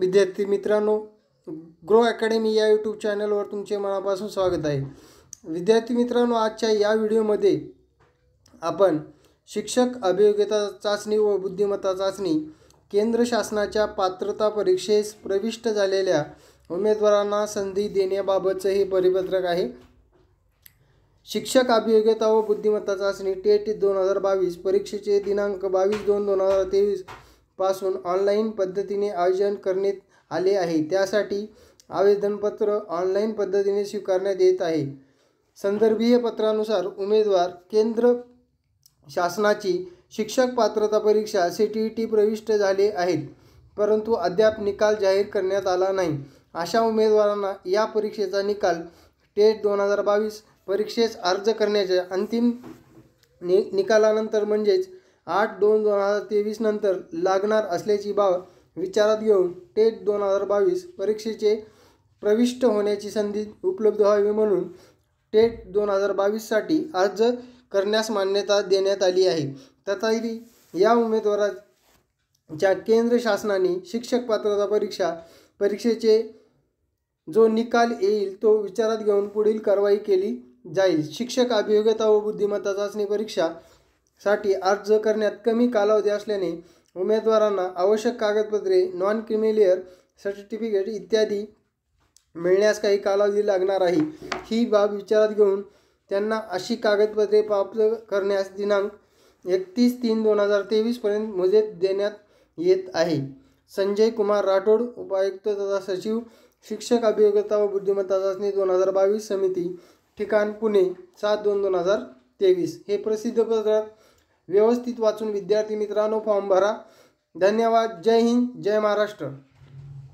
विद्यार्थी मित्रांनो grow academy या यूट्यूब चॅनलवर तुमचे मनापासून स्वागत आहे विद्यार्थी मित्रांनो आजच्या या व्हिडिओमध्ये आपण शिक्षक अभियोग्यता चाचणी व बुद्धिमत्ता चाचणी केंद्र शासनाच्या पात्रता परीक्षेस प्रविष्ट झालेल्या उमेदवारांना संधी देण्याबाबतचं हे परिपत्रक आहे शिक्षक अभियोग्यता व बुद्धिमत्ता चाचणी टेट दोन हजार बावीस परीक्षेचे दिनांक बावीस दोन दोन हजार तेवीस पासून ऑनलाईन पद्धतीने आयोजन करण्यात आले आहे त्यासाठी आवेदनपत्र ऑनलाईन पद्धतीने स्वीकारण्यात येत आहे संदर्भीय पत्रानुसार उमेदवार केंद्र शासनाची शिक्षक पात्रता परीक्षा सी टी टी प्रविष्ट झाले आहेत परंतु अद्याप निकाल जाहीर करण्यात आला नाही अशा उमेदवारांना या परीक्षेचा निकाल टेट दोन हजार बावीस परीक्षेस अर्ज करण्याच्या अंतिम नि निकालानंतर म्हणजेच आठ दोन दोन हजार तेवीस नंतर लागणार असल्याची बाब विचारात घेऊन टेट दोन हजार बावीस परीक्षेचे प्रविष्ट होण्याची संधी उपलब्ध व्हावी म्हणून टेट दोन हजार बावीससाठी अर्ज करण्यास मान्यता देण्यात आली आहे तथापि या उमेदवाराच्या केंद्र शासनाने शिक्षक पात्रता परीक्षा परीक्षेचे जो निकाल येईल तो विचारात घेऊन पुढील कारवाई केली जाईल शिक्षक अभियोग्यता व बुद्धिमत्ता चाचणी परीक्षा साठी अर्ज करण्यात कमी कालावधी असल्याने उमेदवारांना आवश्यक कागदपत्रे नॉन क्रिमिलियर सर्टिफिकेट इत्यादी मिळण्यास काही कालावधी लागणार आहे ही बाब विचारात घेऊन त्यांना अशी कागदपत्रे प्राप्त करण्यास दिनांक एकतीस तीन दोन हजार तेवीसपर्यंत मुदत देण्यात येत आहे संजय कुमार राठोड उपायुक्त तथा सचिव शिक्षक अभियोग्यता व बुद्धिमत्ता चाचणी दोन हजार बावीस समिती ठिकाण पुणे सात दोन दोन हजार तेवीस हे प्रसिद्ध व्यवस्थित वाचून विद्यार्थी मित्रांनो फॉर्म भरा धन्यवाद जय हिंद जय महाराष्ट्र